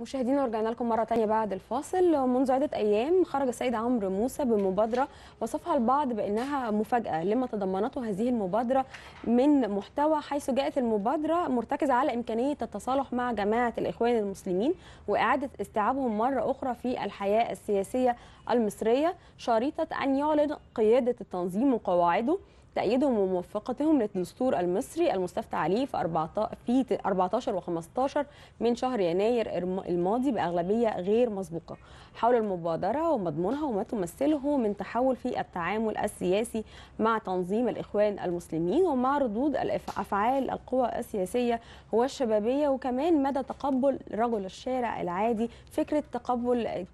مشاهدينا ورجعنا لكم مره ثانيه بعد الفاصل منذ عده ايام خرج السيد عمرو موسى بمبادره وصفها البعض بانها مفاجاه لما تضمنته هذه المبادره من محتوى حيث جاءت المبادره مرتكزه على امكانيه التصالح مع جماعه الاخوان المسلمين واعاده استيعابهم مره اخرى في الحياه السياسيه المصريه شريطه ان يعلن قياده التنظيم وقواعده تأييدهم وموافقتهم للدستور المصري المستفتى عليه في 14 و 15 من شهر يناير الماضي بأغلبية غير مسبوقة حول المبادرة ومضمونها وما تمثله من تحول في التعامل السياسي مع تنظيم الإخوان المسلمين ومع ردود أفعال القوى السياسية والشبابية وكمان مدى تقبل رجل الشارع العادي فكرة تقبل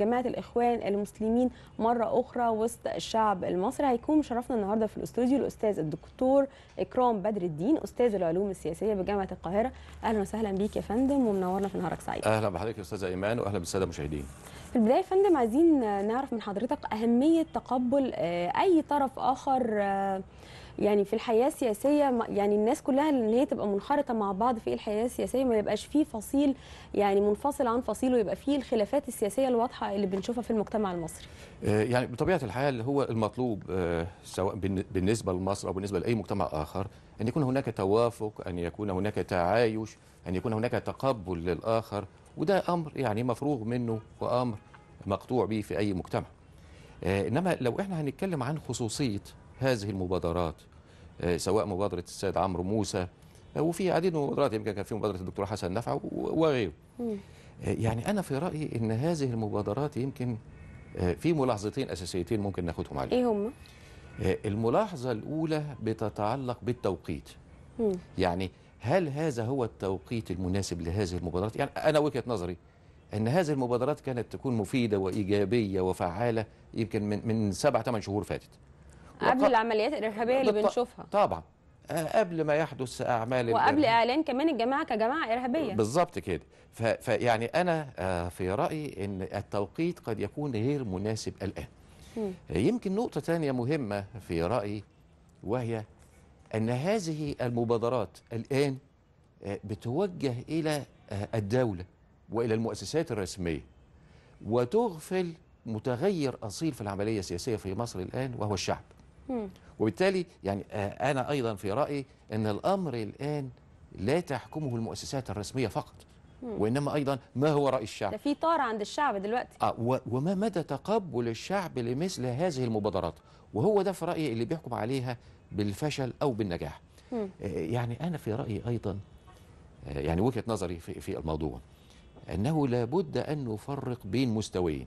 جماعة الإخوان المسلمين مرة أخرى وسط الشعب المصري هيكون شرفنا النهاردة في الأستوديو الاستوديو الاستاذ الدكتور اكرام بدر الدين استاذ العلوم السياسيه بجامعه القاهره اهلا وسهلا بيك يا فندم ومنورنا في نهارك سعيد اهلا بحضرتك يا استاذه ايمان واهلا بالساده المشاهدين في البدايه يا فندم عايزين نعرف من حضرتك اهميه تقبل آه، اي طرف اخر آه، يعني في الحياه السياسيه يعني الناس كلها ان هي تبقى منخرطه مع بعض في الحياه السياسيه ما يبقاش فيه فصيل يعني منفصل عن فصيل ويبقى فيه الخلافات السياسيه الواضحه اللي بنشوفها في المجتمع المصري. آه، يعني بطبيعه الحال اللي هو المطلوب آه، سواء بالنسبه لمصر او بالنسبه لاي مجتمع اخر ان يكون هناك توافق، ان يكون هناك تعايش، ان يكون هناك تقبل للاخر وده امر يعني مفروغ منه وامر مقطوع به في اي مجتمع. آه، انما لو احنا هنتكلم عن خصوصيه هذه المبادرات آه، سواء مبادرة السيد عمرو موسى آه، وفي عديد من المبادرات يمكن كان في مبادرة الدكتور حسن نفع وغيره آه، يعني أنا في رأيي أن هذه المبادرات يمكن في ملاحظتين أساسيتين ممكن ناخدهم عليهم إيه هم؟ الملاحظة الأولى بتتعلق بالتوقيت يعني هل هذا هو التوقيت المناسب لهذه المبادرات؟ يعني أنا وجهة نظري أن هذه المبادرات كانت تكون مفيدة وإيجابية وفعالة يمكن من من سبع ثمان شهور فاتت. قبل وق... العمليات الارهابيه اللي بنشوفها طبعا آه، قبل ما يحدث اعمال وقبل اعلان كمان الجماعه كجماعه ارهابيه بالظبط كده فيعني انا آه، في رايي ان التوقيت قد يكون غير مناسب الان م. آه، يمكن نقطه ثانيه مهمه في رايي وهي ان هذه المبادرات الان بتوجه الى الدوله والى المؤسسات الرسميه وتغفل متغير اصيل في العمليه السياسيه في مصر الان وهو الشعب وبالتالي يعني آه، أنا أيضا في رأيي أن الأمر الآن لا تحكمه المؤسسات الرسمية فقط وإنما أيضا ما هو رأي الشعب ده في طار عند الشعب دلوقتي آه وما مدى تقبل الشعب لمثل هذه المبادرات وهو ده في رأيي اللي بيحكم عليها بالفشل أو بالنجاح آه، يعني أنا في رأيي أيضا آه، يعني وجهة نظري في, في الموضوع أنه لابد أن نفرق بين مستويين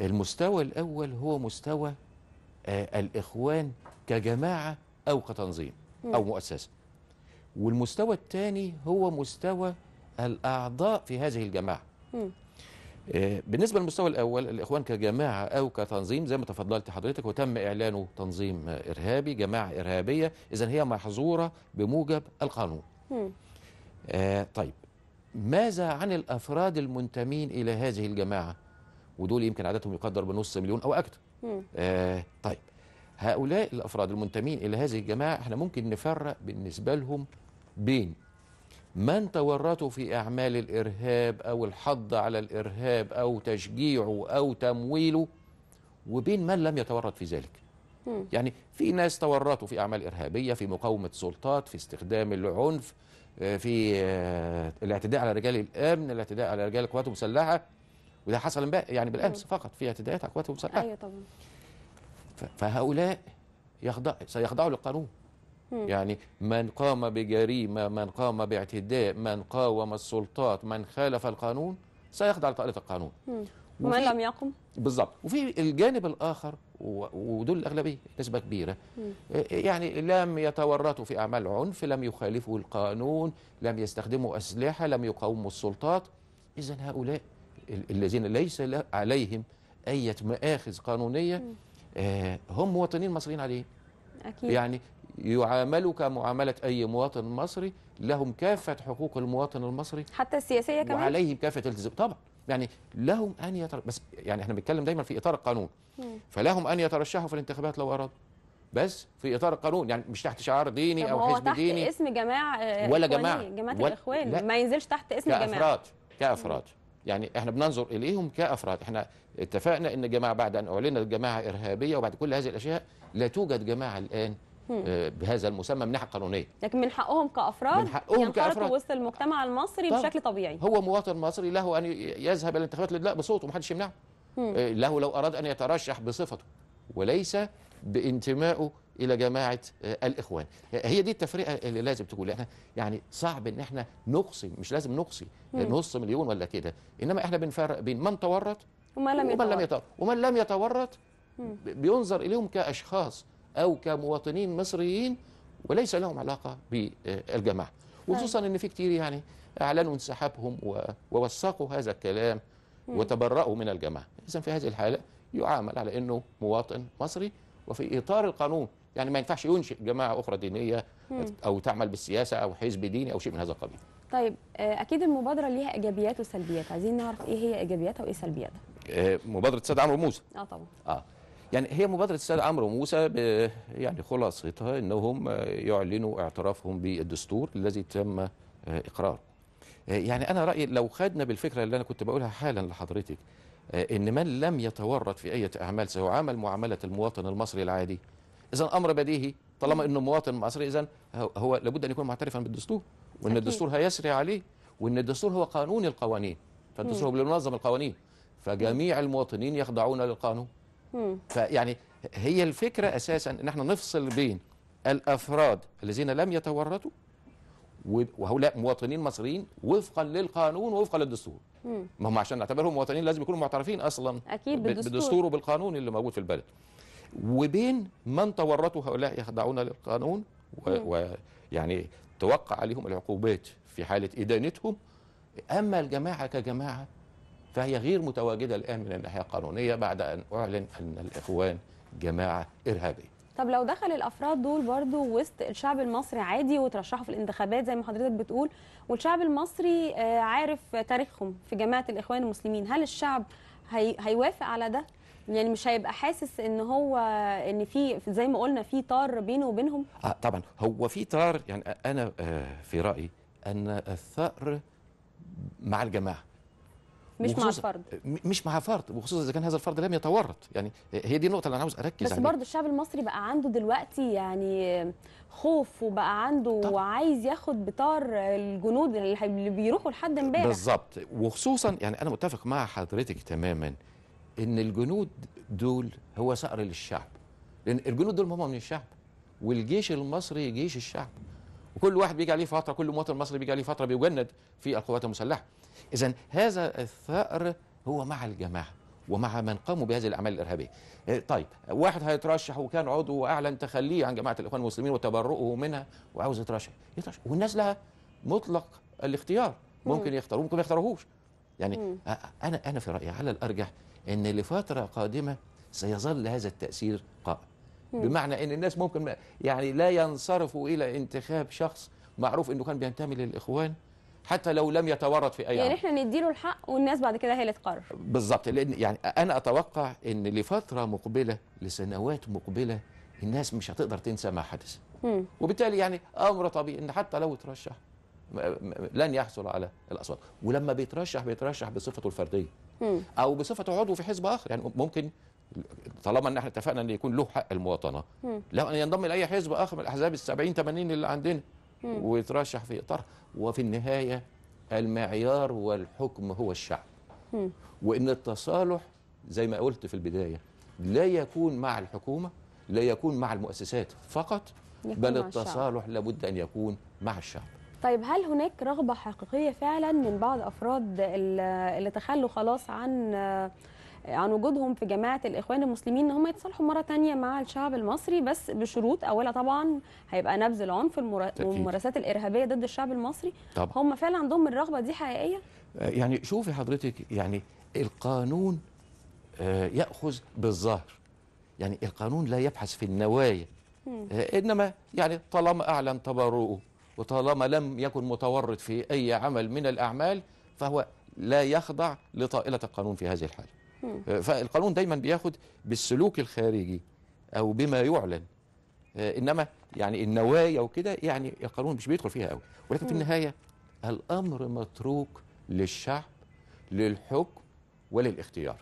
المستوى الأول هو مستوى آه، الإخوان كجماعة أو كتنظيم أو مؤسسة والمستوى الثاني هو مستوى الأعضاء في هذه الجماعة آه، بالنسبة للمستوى الأول الإخوان كجماعة أو كتنظيم زي ما تفضلت حضرتك وتم إعلانه تنظيم إرهابي جماعة إرهابية إذا هي محظورة بموجب القانون آه طيب ماذا عن الأفراد المنتمين إلى هذه الجماعة ودول يمكن عددهم يقدر بنص مليون أو أكثر آه طيب هؤلاء الافراد المنتمين الى هذه الجماعه احنا ممكن نفرق بالنسبه لهم بين من تورطوا في اعمال الارهاب او الحض على الارهاب او تشجيعه او تمويله وبين من لم يتورط في ذلك م. يعني في ناس تورطوا في اعمال ارهابيه في مقاومه سلطات في استخدام العنف آه، في آه، الاعتداء على رجال الامن الاعتداء على رجال القوات المسلحه وده حصل امبارح يعني بالامس فقط في اعتداءات على قوات المسلحه ايوه طبعا فهؤلاء يخضع سيخضعوا للقانون يعني من قام بجريمه من قام باعتداء من قاوم السلطات من خالف القانون سيخضع لطائله القانون ومن لم يقم بالظبط وفي الجانب الاخر ودول الاغلبيه نسبه كبيره يعني لم يتورطوا في اعمال عنف لم يخالفوا القانون لم يستخدموا اسلحه لم يقاوموا السلطات اذا هؤلاء الذين ليس عليهم أي مآخذ قانونية آه، هم مواطنين مصريين عليه أكيد. يعني يعاملوا كمعاملة أي مواطن مصري لهم كافة حقوق المواطن المصري حتى السياسية كمان وعليهم كافة التزام طبعا يعني لهم أن يتر... بس يعني احنا بنتكلم دايما في إطار القانون مم. فلهم أن يترشحوا في الانتخابات لو أرادوا بس في اطار القانون يعني مش تحت شعار ديني او حزب تحت ديني اسم جماعه آه، ولا جماعه جماعه ولا الاخوان لا. ما ينزلش تحت اسم كأفراد. جماعه كافراد كافراد يعني احنا بننظر اليهم كافراد احنا اتفقنا ان الجماعه بعد ان اعلنت جماعه ارهابيه وبعد كل هذه الاشياء لا توجد جماعه الان آه، بهذا المسمى من ناحيه قانونيه لكن من حقهم كافراد من حقهم ينخرطوا وسط المجتمع المصري طبعا. بشكل طبيعي هو مواطن مصري له ان يذهب الى الانتخابات لا بصوته محدش يمنعه آه، له لو اراد ان يترشح بصفته وليس بانتمائه الى جماعه آه، الاخوان هي دي التفرقه اللي لازم تكون احنا يعني صعب ان احنا نقصي مش لازم نقصي نص مليون ولا كده انما احنا بنفرق بين من تورط ومن لم يتورط ومن لم يتورط, ومن لم يتورط بينظر اليهم كاشخاص او كمواطنين مصريين وليس لهم علاقه بالجماعه طيب. وخصوصا ان في كتير يعني اعلنوا انسحابهم ووثقوا هذا الكلام وتبرأوا من الجماعه اذا في هذه الحاله يعامل على انه مواطن مصري وفي اطار القانون يعني ما ينفعش ينشئ جماعه اخرى دينيه او تعمل بالسياسه او حزب ديني او شيء من هذا القبيل طيب آه، اكيد المبادره ليها ايجابيات وسلبيات عايزين نعرف ايه هي ايجابياتها وايه سلبياتها آه، مبادره السيد عمرو موسى اه طبعا اه يعني هي مبادره السيد عمرو موسى يعني خلاصتها انهم آه، يعلنوا اعترافهم بالدستور الذي تم اقراره يعني انا رايي لو خدنا بالفكره اللي انا كنت بقولها حالا لحضرتك ان من لم يتورط في اي اعمال سيعامل معامله المواطن المصري العادي اذا امر بديهي طالما انه مواطن مصري اذا هو لابد ان يكون معترفا بالدستور وان الدستور هيسري عليه وان الدستور هو قانون القوانين فالدستور هو اللي منظم القوانين فجميع المواطنين يخضعون للقانون فيعني هي الفكره اساسا ان احنا نفصل بين الافراد الذين لم يتورطوا وهؤلاء مواطنين مصريين وفقا للقانون ووفقا للدستور ما هم عشان نعتبرهم مواطنين لازم يكونوا معترفين اصلا اكيد بالدستور, بالدستور وبالقانون اللي موجود في البلد وبين من تورطوا هؤلاء يخضعون للقانون ويعني توقع عليهم العقوبات في حالة إدانتهم أما الجماعة كجماعة فهي غير متواجدة الآن من الناحية القانونية بعد أن أعلن أن الإخوان جماعة إرهابية طب لو دخل الافراد دول برضو وسط الشعب المصري عادي وترشحوا في الانتخابات زي ما حضرتك بتقول والشعب المصري آه، عارف تاريخهم في جماعه الاخوان المسلمين هل الشعب هي... هيوافق على ده يعني مش هيبقى حاسس ان هو ان في زي ما قلنا في طار بينه وبينهم آه طبعا هو في طار يعني انا آه، في رايي ان الثأر مع الجماعه مش مع الفرد مش مع فرد وخصوصا اذا كان هذا الفرد لم يتورط يعني هي دي النقطه اللي انا عاوز اركز عليها بس برضه الشعب المصري بقى عنده دلوقتي يعني خوف وبقى عنده طبعا. وعايز ياخد بطار الجنود اللي بيروحوا لحد امبارح بالظبط وخصوصا يعني انا متفق مع حضرتك تماما ان الجنود دول هو ثأر للشعب لان الجنود دول هم من الشعب والجيش المصري جيش الشعب وكل واحد بيجي عليه فتره كل مواطن مصري بيجي عليه فتره بيجند في القوات المسلحه اذا هذا الثأر هو مع الجماعه ومع من قاموا بهذه الاعمال الارهابيه. إيه، طيب واحد هيترشح وكان عضو واعلن تخليه عن جماعه الاخوان المسلمين وتبرؤه منها وعاوز يترشح يترشح والناس لها مطلق الاختيار ممكن يختاروه ممكن ما يختاروهوش. يعني انا انا في رايي على الارجح ان لفتره قادمه سيظل هذا التاثير قائم بمعنى ان الناس ممكن يعني لا ينصرفوا الى انتخاب شخص معروف انه كان بينتمي للاخوان حتى لو لم يتورط في اي يعني احنا نديله الحق والناس بعد كده هي اللي تقرر بالظبط لان يعني انا اتوقع ان لفتره مقبله لسنوات مقبله الناس مش هتقدر تنسى ما حدث وبالتالي يعني امر طبيعي ان حتى لو ترشح لن يحصل على الاصوات ولما بيترشح بيترشح بصفته الفرديه او بصفه عضو في حزب اخر يعني ممكن طالما ان احنا اتفقنا ان يكون له حق المواطنه لو ان ينضم لاي حزب اخر من الاحزاب ال 70 80 اللي عندنا ويترشح في اطار وفي النهايه المعيار والحكم هو الشعب وان التصالح زي ما قلت في البدايه لا يكون مع الحكومه لا يكون مع المؤسسات فقط بل التصالح لابد ان يكون مع الشعب طيب هل هناك رغبه حقيقيه فعلا من بعض افراد اللي تخلوا خلاص عن عن وجودهم في جماعه الاخوان المسلمين ان هم يتصالحوا مره ثانيه مع الشعب المصري بس بشروط اولها طبعا هيبقى نبذ العنف والممارسات الارهابيه ضد الشعب المصري طبعا. هم فعلا عندهم الرغبه دي حقيقيه يعني شوفي حضرتك يعني القانون آه، ياخذ بالظاهر يعني القانون لا يبحث في النوايا آه، انما يعني طالما اعلن تبرؤه وطالما لم يكن متورط في أي عمل من الأعمال فهو لا يخضع لطائلة القانون في هذه الحالة فالقانون دايما بياخد بالسلوك الخارجي أو بما يعلن آه، إنما يعني النوايا وكده يعني القانون مش بيدخل فيها قوي ولكن في النهاية الأمر متروك للشعب للحكم وللاختيار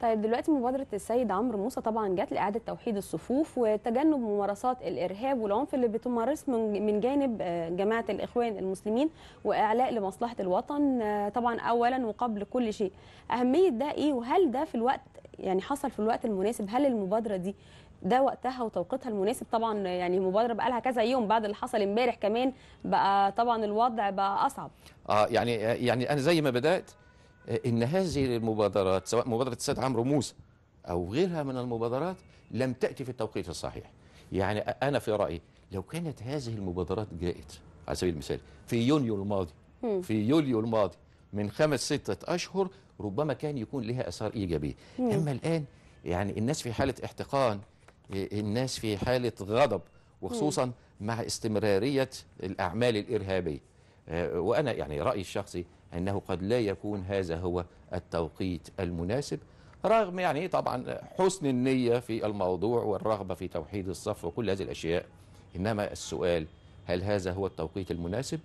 طيب دلوقتي مبادره السيد عمرو موسى طبعا جت لاعاده توحيد الصفوف وتجنب ممارسات الارهاب والعنف اللي بتمارس من جانب آه، جماعه الاخوان المسلمين واعلاء لمصلحه الوطن آه، طبعا اولا وقبل كل شيء اهميه ده ايه وهل ده في الوقت يعني حصل في الوقت المناسب هل المبادره دي ده وقتها وتوقيتها المناسب طبعا آه، يعني مبادره بقى لها كذا يوم بعد اللي حصل امبارح كمان بقى طبعا الوضع بقى اصعب اه يعني يعني انا زي ما بدات ان هذه المبادرات سواء مبادره السيد عمرو موسى او غيرها من المبادرات لم تاتي في التوقيت الصحيح. يعني انا في رايي لو كانت هذه المبادرات جاءت على سبيل المثال في يونيو الماضي في يوليو الماضي من خمس ستة أشهر ربما كان يكون لها أثار إيجابية أما الآن يعني الناس في حالة احتقان الناس في حالة غضب وخصوصا مع استمرارية الأعمال الإرهابية آه، وأنا يعني رأيي الشخصي أنه قد لا يكون هذا هو التوقيت المناسب رغم يعني طبعا حسن النية في الموضوع والرغبة في توحيد الصف وكل هذه الأشياء إنما السؤال هل هذا هو التوقيت المناسب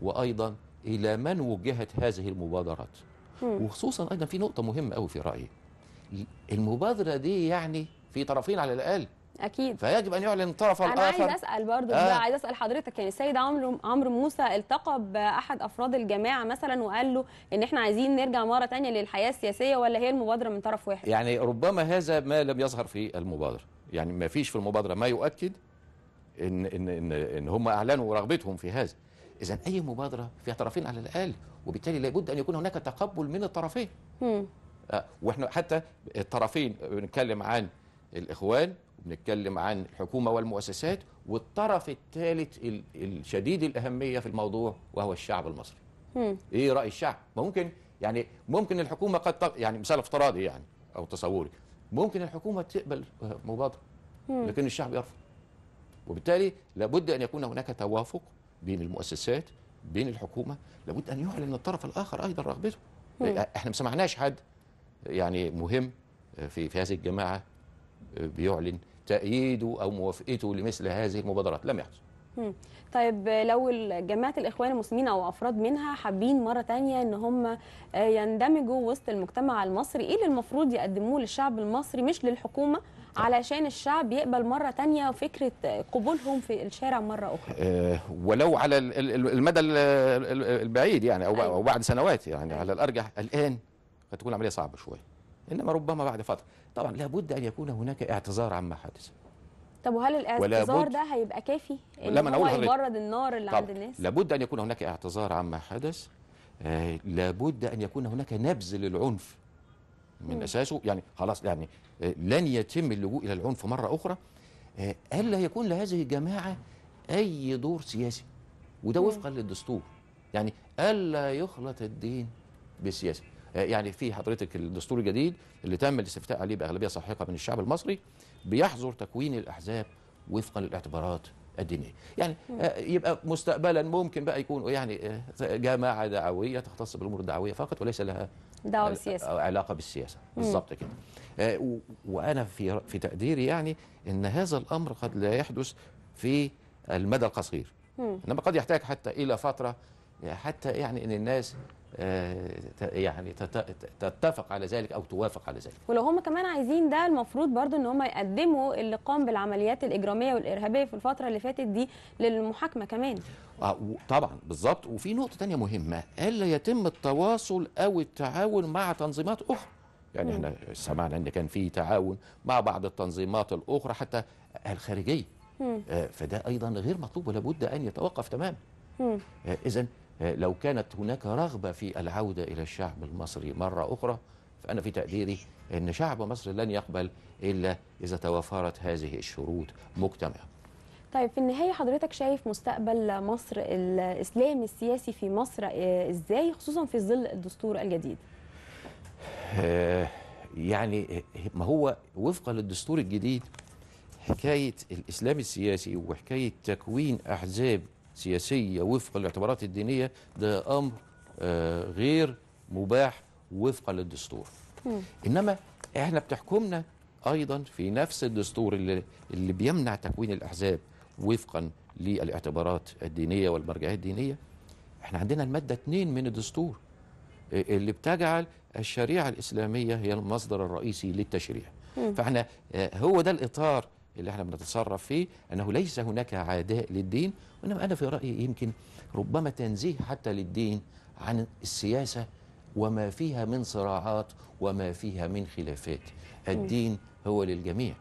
وأيضا إلى من وجهت هذه المبادرات وخصوصا أيضا في نقطة مهمة قوي في رأيي المبادرة دي يعني في طرفين على الأقل اكيد فيجب ان يعلن الطرف الاخر انا عايز اسال برضو آه. عايز اسال حضرتك يعني السيد عمرو عمرو موسى التقى باحد افراد الجماعه مثلا وقال له ان احنا عايزين نرجع مره ثانيه للحياه السياسيه ولا هي المبادره من طرف واحد يعني ربما هذا ما لم يظهر في المبادره يعني ما فيش في المبادره ما يؤكد ان ان ان, إن هم اعلنوا رغبتهم في هذا اذا اي مبادره فيها طرفين على الاقل وبالتالي لابد ان يكون هناك تقبل من الطرفين آه واحنا حتى الطرفين بنتكلم عن الاخوان بنتكلم عن الحكومة والمؤسسات والطرف الثالث الشديد الأهمية في الموضوع وهو الشعب المصري مم. إيه رأي الشعب؟ ممكن يعني ممكن الحكومة قد تق... يعني مثال افتراضي يعني أو تصوري ممكن الحكومة تقبل آه، مبادرة لكن الشعب يرفض وبالتالي لابد أن يكون هناك توافق بين المؤسسات بين الحكومة لابد أن يعلن الطرف الآخر أيضا رغبته إيه، احنا ما سمعناش حد يعني مهم آه، في في هذه الجماعه آه، بيعلن تأييده أو موافقته لمثل هذه المبادرات لم يحصل طيب لو جماعة الإخوان المسلمين أو أفراد منها حابين مرة تانية أن هم آه، يندمجوا وسط المجتمع المصري إيه اللي المفروض يقدموه للشعب المصري مش للحكومة علشان الشعب يقبل مرة تانية فكرة قبولهم في الشارع مرة أخرى آه، ولو على المدى البعيد يعني أيوة. أو بعد سنوات يعني أيوة. على الأرجح الآن هتكون عملية صعبة شوية إنما ربما بعد فترة طبعا لابد أن يكون هناك اعتذار عما حدث طب وهل الاعتذار ده هيبقى كافي؟ إن لما هو يبرد النار اللي عند الناس؟ لابد أن يكون هناك اعتذار عما حدث آه لابد أن يكون هناك نبذ للعنف من م. أساسه يعني خلاص يعني آه لن يتم اللجوء إلى العنف مرة أخرى آه ألا يكون لهذه الجماعة أي دور سياسي وده وفقا للدستور يعني ألا يخلط الدين بالسياسة آه، يعني في حضرتك الدستور الجديد اللي تم الاستفتاء عليه باغلبيه ساحقه من الشعب المصري بيحظر تكوين الاحزاب وفقا للاعتبارات الدينيه يعني آه، يبقى مستقبلا ممكن بقى يكون يعني آه، جماعه دعويه تختص بالامور الدعويه فقط وليس لها دعوه علاقه بالسياسه بالظبط كده وانا في في تقديري يعني ان هذا الامر قد لا يحدث في المدى القصير انما قد يحتاج حتى الى فتره يعني حتى يعني ان الناس آه، يعني تتفق على ذلك او توافق على ذلك ولو هم كمان عايزين ده المفروض برضو ان هم يقدموا اللي قام بالعمليات الاجراميه والارهابيه في الفتره اللي فاتت دي للمحاكمه كمان آه، طبعا بالظبط وفي نقطه تانية مهمه الا يتم التواصل او التعاون مع تنظيمات اخرى يعني احنا سمعنا ان كان في تعاون مع بعض التنظيمات الاخرى حتى الخارجيه آه، فده ايضا غير مطلوب ولابد ان يتوقف تماما اذا آه، لو كانت هناك رغبة في العودة إلى الشعب المصري مرة أخرى فأنا في تقديري أن شعب مصر لن يقبل إلا إذا توفرت هذه الشروط مجتمعة طيب في النهاية حضرتك شايف مستقبل مصر الإسلامي السياسي في مصر آه، إزاي خصوصا في ظل الدستور الجديد آه، يعني ما هو وفقا للدستور الجديد حكاية الإسلام السياسي وحكاية تكوين أحزاب سياسية وفق الاعتبارات الدينية ده أمر آه، غير مباح وفقا للدستور إنما إحنا بتحكمنا أيضا في نفس الدستور اللي, اللي بيمنع تكوين الأحزاب وفقا للاعتبارات الدينية والمرجعية الدينية احنا عندنا المادة 2 من الدستور آه، اللي بتجعل الشريعة الإسلامية هي المصدر الرئيسي للتشريع فاحنا آه، هو ده الإطار اللي احنا بنتصرف فيه أنه ليس هناك عداء للدين وإنما أنا في رأيي يمكن ربما تنزيه حتى للدين عن السياسة وما فيها من صراعات وما فيها من خلافات الدين هو للجميع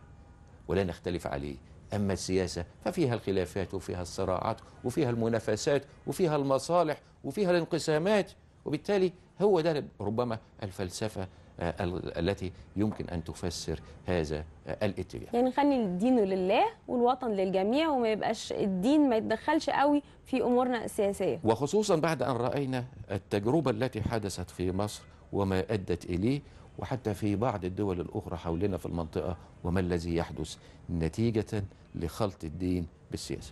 ولا نختلف عليه أما السياسة ففيها الخلافات وفيها الصراعات وفيها المنافسات وفيها المصالح وفيها الانقسامات وبالتالي هو ده ربما الفلسفة آه، التي يمكن أن تفسر هذا آه، الاتجاه يعني خلي الدين لله والوطن للجميع وما يبقاش الدين ما يتدخلش قوي في أمورنا السياسية وخصوصا بعد أن رأينا التجربة التي حدثت في مصر وما أدت إليه وحتى في بعض الدول الأخرى حولنا في المنطقة وما الذي يحدث نتيجة لخلط الدين بالسياسة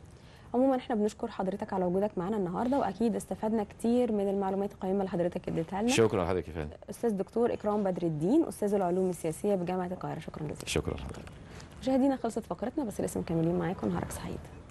عموما احنا بنشكر حضرتك على وجودك معنا النهارده واكيد استفدنا كتير من المعلومات القيمه اللي حضرتك اديتها لنا شكرا لحضرتك يا فندم استاذ دكتور اكرام بدر الدين استاذ العلوم السياسيه بجامعه القاهره شكرا جزيلا شكرا لحضرتك مشاهدينا خلصت فقرتنا بس لسه مكملين معاكم نهارك سعيد